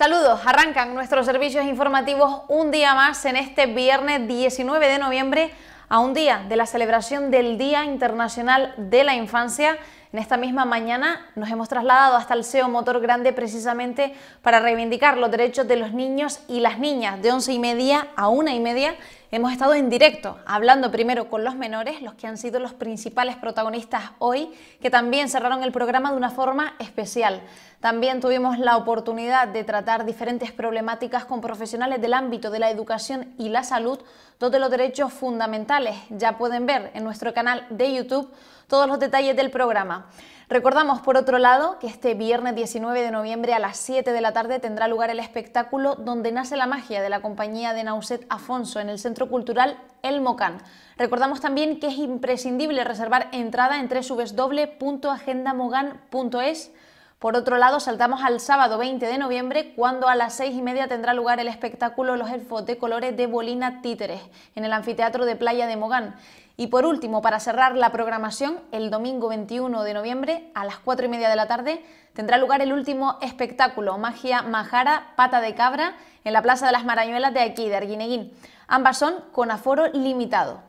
Saludos, arrancan nuestros servicios informativos un día más en este viernes 19 de noviembre, a un día de la celebración del Día Internacional de la Infancia. En esta misma mañana nos hemos trasladado hasta el CEO Motor Grande precisamente para reivindicar los derechos de los niños y las niñas de 11 y media a 1 y media Hemos estado en directo hablando primero con los menores, los que han sido los principales protagonistas hoy, que también cerraron el programa de una forma especial. También tuvimos la oportunidad de tratar diferentes problemáticas con profesionales del ámbito de la educación y la salud, todos los derechos fundamentales. Ya pueden ver en nuestro canal de YouTube todos los detalles del programa. Recordamos, por otro lado, que este viernes 19 de noviembre a las 7 de la tarde tendrá lugar el espectáculo Donde nace la magia de la compañía de Nauset Afonso en el Centro Cultural El Mocán. Recordamos también que es imprescindible reservar entrada en www.agendamogan.es por otro lado, saltamos al sábado 20 de noviembre, cuando a las 6 y media tendrá lugar el espectáculo Los Elfos de Colores de Bolina Títeres, en el Anfiteatro de Playa de Mogán. Y por último, para cerrar la programación, el domingo 21 de noviembre a las 4 y media de la tarde tendrá lugar el último espectáculo, Magia Majara, Pata de Cabra, en la Plaza de las Marañuelas de aquí, de Arguineguín. Ambas son con aforo limitado.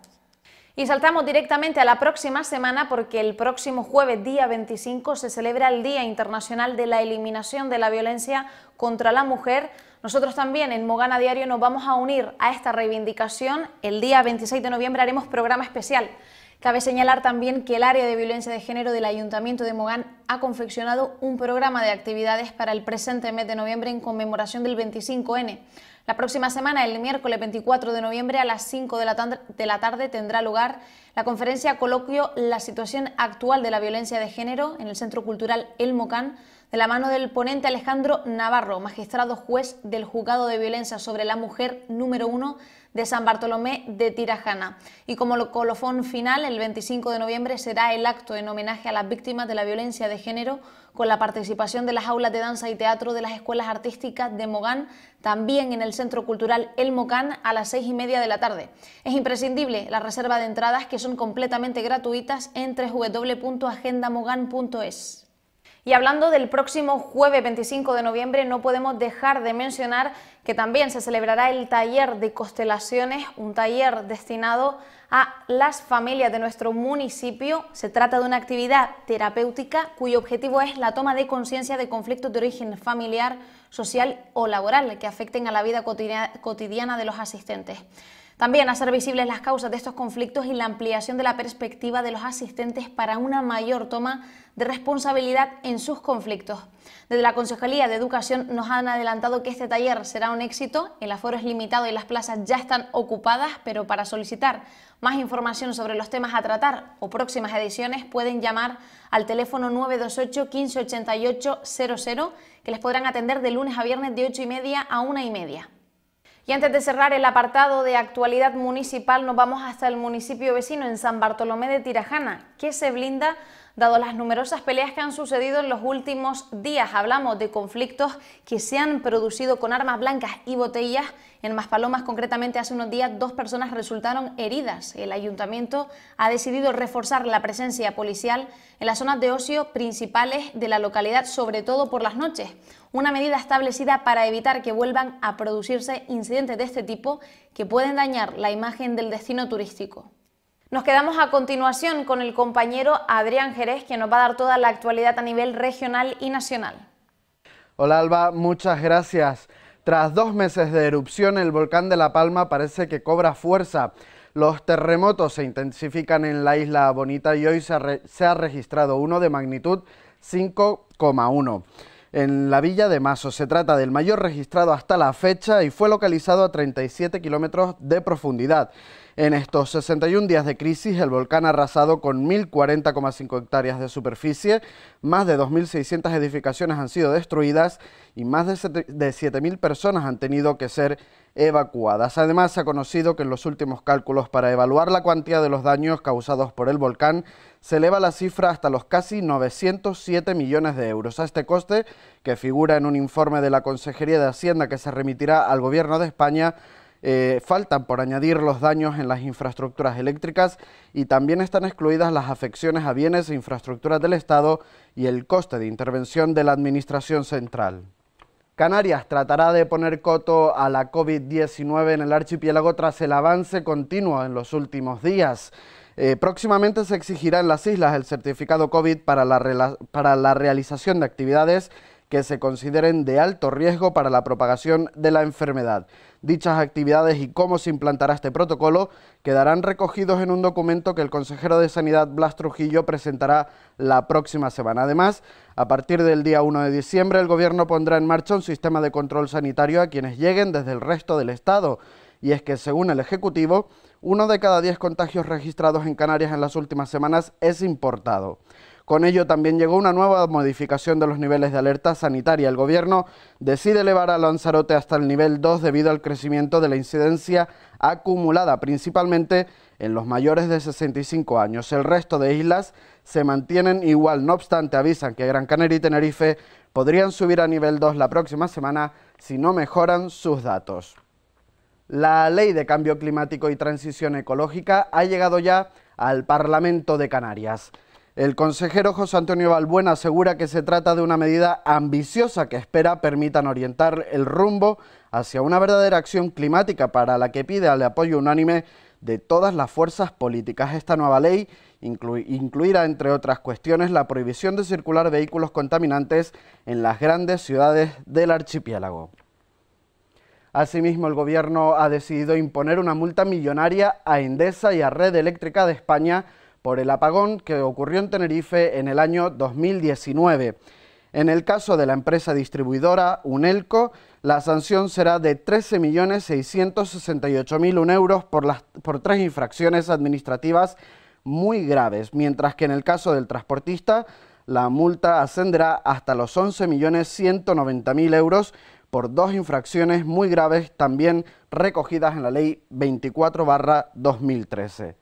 Y saltamos directamente a la próxima semana porque el próximo jueves, día 25, se celebra el Día Internacional de la Eliminación de la Violencia contra la Mujer nosotros también en Mogana Diario nos vamos a unir a esta reivindicación. El día 26 de noviembre haremos programa especial. Cabe señalar también que el área de violencia de género del Ayuntamiento de Mogán ha confeccionado un programa de actividades para el presente mes de noviembre en conmemoración del 25N. La próxima semana, el miércoles 24 de noviembre a las 5 de la, tarde, tendrá lugar la conferencia coloquio La situación actual de la violencia de género en el Centro Cultural El Mocán de la mano del ponente Alejandro Navarro, magistrado juez del Juzgado de Violencia sobre la Mujer número uno de San Bartolomé de Tirajana. Y como colofón final, el 25 de noviembre será el acto en homenaje a las víctimas de la violencia de género con la participación de las aulas de danza y teatro de las escuelas artísticas de Mogán, también en el Centro Cultural El Mogán a las seis y media de la tarde. Es imprescindible la reserva de entradas que son completamente gratuitas en www.agendamogan.es. Y hablando del próximo jueves 25 de noviembre, no podemos dejar de mencionar que también se celebrará el taller de constelaciones, un taller destinado a las familias de nuestro municipio. Se trata de una actividad terapéutica cuyo objetivo es la toma de conciencia de conflictos de origen familiar, social o laboral que afecten a la vida cotidiana de los asistentes. También hacer visibles las causas de estos conflictos y la ampliación de la perspectiva de los asistentes para una mayor toma de responsabilidad en sus conflictos. Desde la Consejería de Educación nos han adelantado que este taller será un éxito, el aforo es limitado y las plazas ya están ocupadas, pero para solicitar más información sobre los temas a tratar o próximas ediciones pueden llamar al teléfono 928 1588 00 que les podrán atender de lunes a viernes de 8 y media a 1 y media. Y antes de cerrar el apartado de actualidad municipal, nos vamos hasta el municipio vecino, en San Bartolomé de Tirajana, que se blinda dado las numerosas peleas que han sucedido en los últimos días. Hablamos de conflictos que se han producido con armas blancas y botellas. En Maspalomas, concretamente, hace unos días dos personas resultaron heridas. El ayuntamiento ha decidido reforzar la presencia policial en las zonas de ocio principales de la localidad, sobre todo por las noches. Una medida establecida para evitar que vuelvan a producirse incidentes de este tipo que pueden dañar la imagen del destino turístico. Nos quedamos a continuación con el compañero Adrián Jerez, quien nos va a dar toda la actualidad a nivel regional y nacional. Hola Alba, muchas gracias. Tras dos meses de erupción, el volcán de La Palma parece que cobra fuerza. Los terremotos se intensifican en la isla Bonita y hoy se ha, se ha registrado uno de magnitud 5,1 en la villa de Mazo. Se trata del mayor registrado hasta la fecha y fue localizado a 37 kilómetros de profundidad. En estos 61 días de crisis, el volcán ha arrasado con 1.040,5 hectáreas de superficie, más de 2.600 edificaciones han sido destruidas y más de 7.000 personas han tenido que ser evacuadas. Además, se ha conocido que en los últimos cálculos para evaluar la cuantía de los daños causados por el volcán se eleva la cifra hasta los casi 907 millones de euros. A este coste, que figura en un informe de la Consejería de Hacienda que se remitirá al Gobierno de España, eh, faltan por añadir los daños en las infraestructuras eléctricas y también están excluidas las afecciones a bienes e infraestructuras del Estado y el coste de intervención de la Administración Central. Canarias tratará de poner coto a la COVID-19 en el archipiélago tras el avance continuo en los últimos días. Eh, próximamente se exigirá en las islas el certificado COVID para la, para la realización de actividades que se consideren de alto riesgo para la propagación de la enfermedad. Dichas actividades y cómo se implantará este protocolo quedarán recogidos en un documento que el consejero de Sanidad Blas Trujillo presentará la próxima semana. Además, a partir del día 1 de diciembre, el Gobierno pondrá en marcha un sistema de control sanitario a quienes lleguen desde el resto del Estado. Y es que, según el Ejecutivo, uno de cada diez contagios registrados en Canarias en las últimas semanas es importado. Con ello también llegó una nueva modificación de los niveles de alerta sanitaria. El gobierno decide elevar a Lanzarote hasta el nivel 2 debido al crecimiento de la incidencia acumulada, principalmente en los mayores de 65 años. El resto de islas se mantienen igual, no obstante avisan que Gran Canaria y Tenerife podrían subir a nivel 2 la próxima semana si no mejoran sus datos. La Ley de Cambio Climático y Transición Ecológica ha llegado ya al Parlamento de Canarias. El consejero José Antonio Balbuena asegura que se trata de una medida ambiciosa que espera permitan orientar el rumbo hacia una verdadera acción climática para la que pide el apoyo unánime de todas las fuerzas políticas. Esta nueva ley incluirá, entre otras cuestiones, la prohibición de circular vehículos contaminantes en las grandes ciudades del archipiélago. Asimismo, el gobierno ha decidido imponer una multa millonaria a Endesa y a Red Eléctrica de España por el apagón que ocurrió en Tenerife en el año 2019. En el caso de la empresa distribuidora Unelco, la sanción será de 13.668.000 euros por, las, por tres infracciones administrativas muy graves, mientras que en el caso del transportista, la multa ascenderá hasta los 11.190.000 euros por dos infracciones muy graves también recogidas en la Ley 24-2013.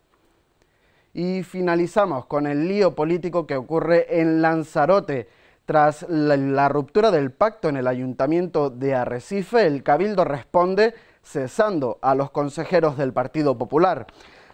Y finalizamos con el lío político que ocurre en Lanzarote. Tras la, ruptura del pacto en el ayuntamiento de Arrecife, el Cabildo responde cesando a los consejeros del Partido Popular.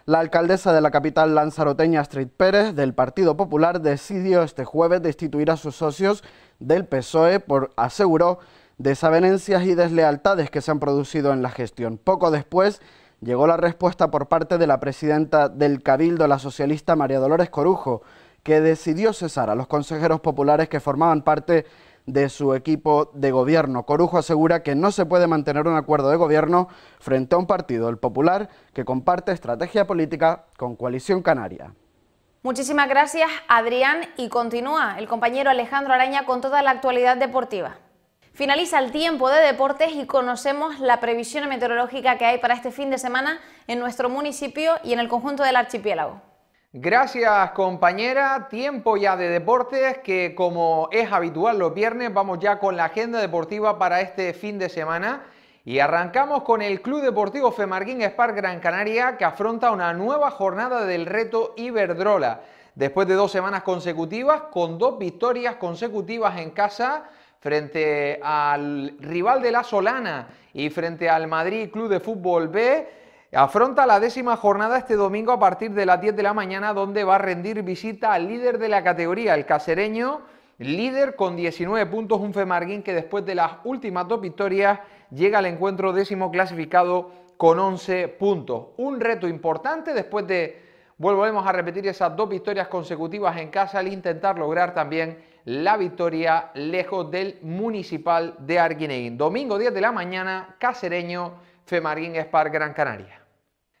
La alcaldesa de la capital lanzaroteña, Astrid Pérez, del Partido Popular, decidió este jueves destituir a sus socios del PSOE por, aseguró, desavenencias y deslealtades que se han producido en la gestión. Poco después, llegó la respuesta por parte de la presidenta del Cabildo, la socialista María Dolores Corujo, que decidió cesar a los consejeros populares que formaban parte de su equipo de gobierno. Corujo asegura que no se puede mantener un acuerdo de gobierno frente a un partido, el Popular, que comparte estrategia política con Coalición Canaria. Muchísimas gracias, Adrián. Y continúa el compañero Alejandro Araña con toda la actualidad deportiva. Finaliza el tiempo de deportes y conocemos la previsión meteorológica que hay para este fin de semana en nuestro municipio y en el conjunto del archipiélago. Gracias compañera, tiempo ya de deportes que como es habitual los viernes vamos ya con la agenda deportiva para este fin de semana y arrancamos con el Club Deportivo Femarguín Spark Gran Canaria que afronta una nueva jornada del reto Iberdrola. Después de dos semanas consecutivas, con dos victorias consecutivas en casa, frente al rival de la Solana y frente al Madrid Club de Fútbol B. Afronta la décima jornada este domingo a partir de las 10 de la mañana, donde va a rendir visita al líder de la categoría, el casereño, líder con 19 puntos, un Femarguín que después de las últimas dos victorias llega al encuentro décimo clasificado con 11 puntos. Un reto importante después de, volvemos a repetir, esas dos victorias consecutivas en casa, al intentar lograr también la victoria lejos del Municipal de Arguineguín. Domingo 10 de la mañana, casereño, Femarguín, Spar, Gran Canaria.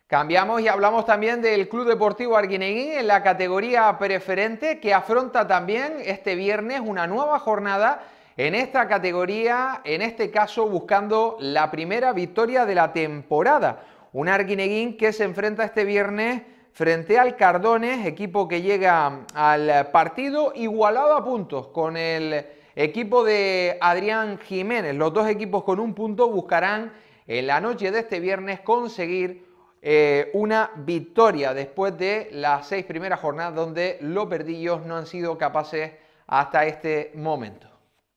Cambiamos y hablamos también del Club Deportivo Arguineguín en la categoría preferente que afronta también este viernes una nueva jornada en esta categoría, en este caso buscando la primera victoria de la temporada. Un Arguineguín que se enfrenta este viernes frente al Cardones, equipo que llega al partido igualado a puntos con el equipo de Adrián Jiménez. Los dos equipos con un punto buscarán en la noche de este viernes conseguir eh, una victoria después de las seis primeras jornadas donde los perdillos no han sido capaces hasta este momento.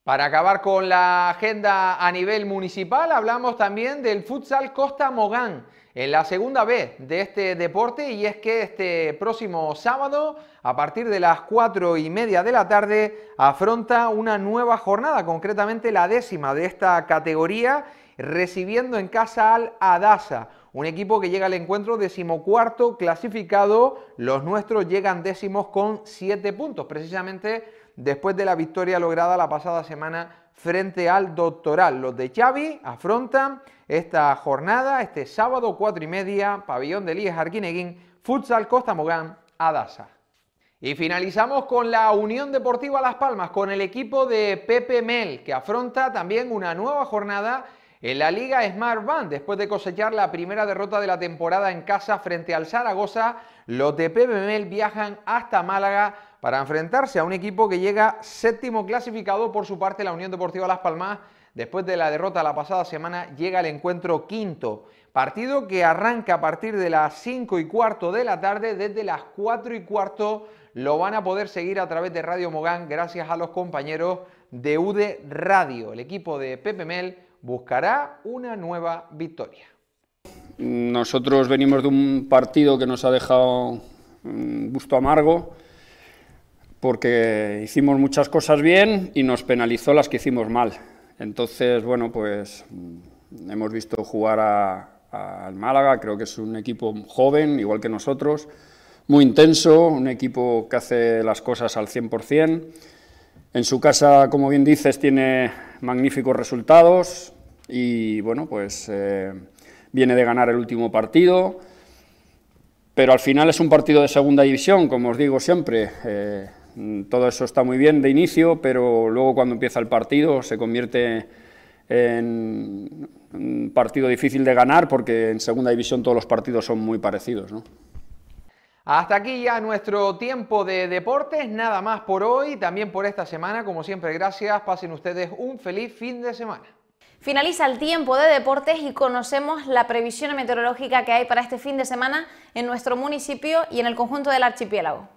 Para acabar con la agenda a nivel municipal, hablamos también del futsal Costa Mogán en la segunda B de este deporte y es que este próximo sábado a partir de las 4 y media de la tarde afronta una nueva jornada, concretamente la décima de esta categoría, recibiendo en casa al Adasa, un equipo que llega al encuentro decimocuarto clasificado, los nuestros llegan décimos con 7 puntos, precisamente después de la victoria lograda la pasada semana frente al doctoral. Los de Xavi afrontan esta jornada, este sábado cuatro y media, pabellón de Liga Arquineguín, Futsal Costa Mogán, Adasa. Y finalizamos con la Unión Deportiva Las Palmas, con el equipo de Pepe Mel, que afronta también una nueva jornada en la Liga Smart Band, después de cosechar la primera derrota de la temporada en casa frente al Zaragoza, los de Mel viajan hasta Málaga para enfrentarse a un equipo que llega séptimo clasificado por su parte la Unión Deportiva Las Palmas. Después de la derrota la pasada semana llega el encuentro quinto, partido que arranca a partir de las 5 y cuarto de la tarde, desde las cuatro y cuarto lo van a poder seguir a través de Radio Mogán gracias a los compañeros de UDE Radio. El equipo de Pepe Mel buscará una nueva victoria. Nosotros venimos de un partido que nos ha dejado un gusto amargo, porque hicimos muchas cosas bien y nos penalizó las que hicimos mal. Entonces, bueno, pues mm, hemos visto jugar al Málaga, creo que es un equipo joven, igual que nosotros, muy intenso, un equipo que hace las cosas al 100%. En su casa, como bien dices, tiene magníficos resultados y, bueno, pues eh, viene de ganar el último partido pero al final es un partido de segunda división, como os digo siempre. Eh, Mm, todo eso está muy bien de inicio, pero luego cuando empieza el partido se convierte en un partido difícil de ganar porque en segunda división todos los partidos son muy parecidos. Hasta aquí ya nuestro tiempo de deportes, nada más por hoy, también por esta semana, como siempre gracias, pasen ustedes un feliz fin de semana. Finaliza el tiempo de deportes y conocemos la previsión meteorológica que hay para este fin de semana en nuestro municipio y en el conjunto del archipiélago.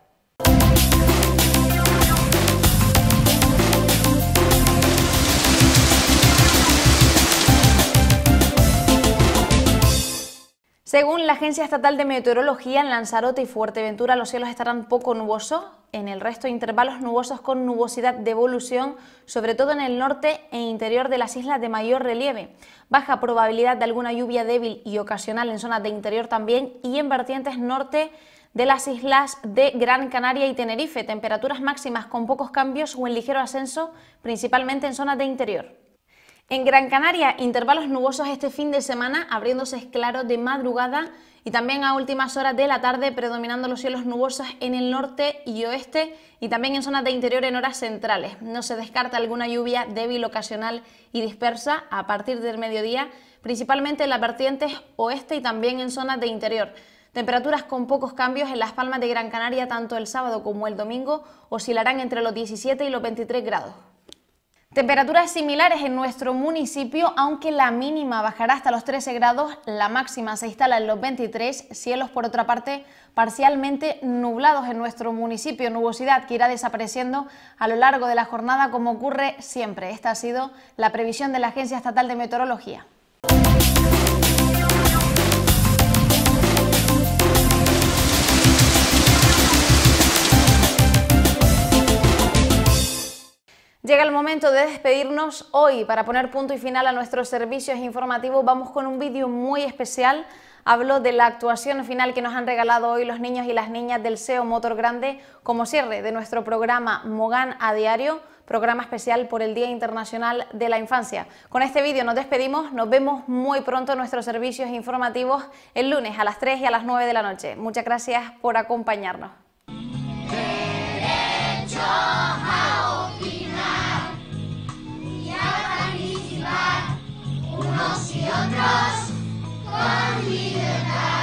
Según la Agencia Estatal de Meteorología, en Lanzarote y Fuerteventura los cielos estarán poco nubosos, en el resto intervalos nubosos con nubosidad de evolución, sobre todo en el norte e interior de las islas de mayor relieve. Baja probabilidad de alguna lluvia débil y ocasional en zonas de interior también y en vertientes norte de las islas de Gran Canaria y Tenerife. Temperaturas máximas con pocos cambios o en ligero ascenso, principalmente en zonas de interior. En Gran Canaria, intervalos nubosos este fin de semana, abriéndose claros de madrugada y también a últimas horas de la tarde, predominando los cielos nubosos en el norte y oeste y también en zonas de interior en horas centrales. No se descarta alguna lluvia débil, ocasional y dispersa a partir del mediodía, principalmente en las vertientes oeste y también en zonas de interior. Temperaturas con pocos cambios en las palmas de Gran Canaria tanto el sábado como el domingo oscilarán entre los 17 y los 23 grados. Temperaturas similares en nuestro municipio, aunque la mínima bajará hasta los 13 grados, la máxima se instala en los 23, cielos por otra parte parcialmente nublados en nuestro municipio, nubosidad que irá desapareciendo a lo largo de la jornada como ocurre siempre. Esta ha sido la previsión de la Agencia Estatal de Meteorología. Llega el momento de despedirnos hoy. Para poner punto y final a nuestros servicios informativos vamos con un vídeo muy especial. Hablo de la actuación final que nos han regalado hoy los niños y las niñas del SEO Motor Grande como cierre de nuestro programa Mogán a Diario, programa especial por el Día Internacional de la Infancia. Con este vídeo nos despedimos, nos vemos muy pronto en nuestros servicios informativos el lunes a las 3 y a las 9 de la noche. Muchas gracias por acompañarnos. unos y otros con libertad.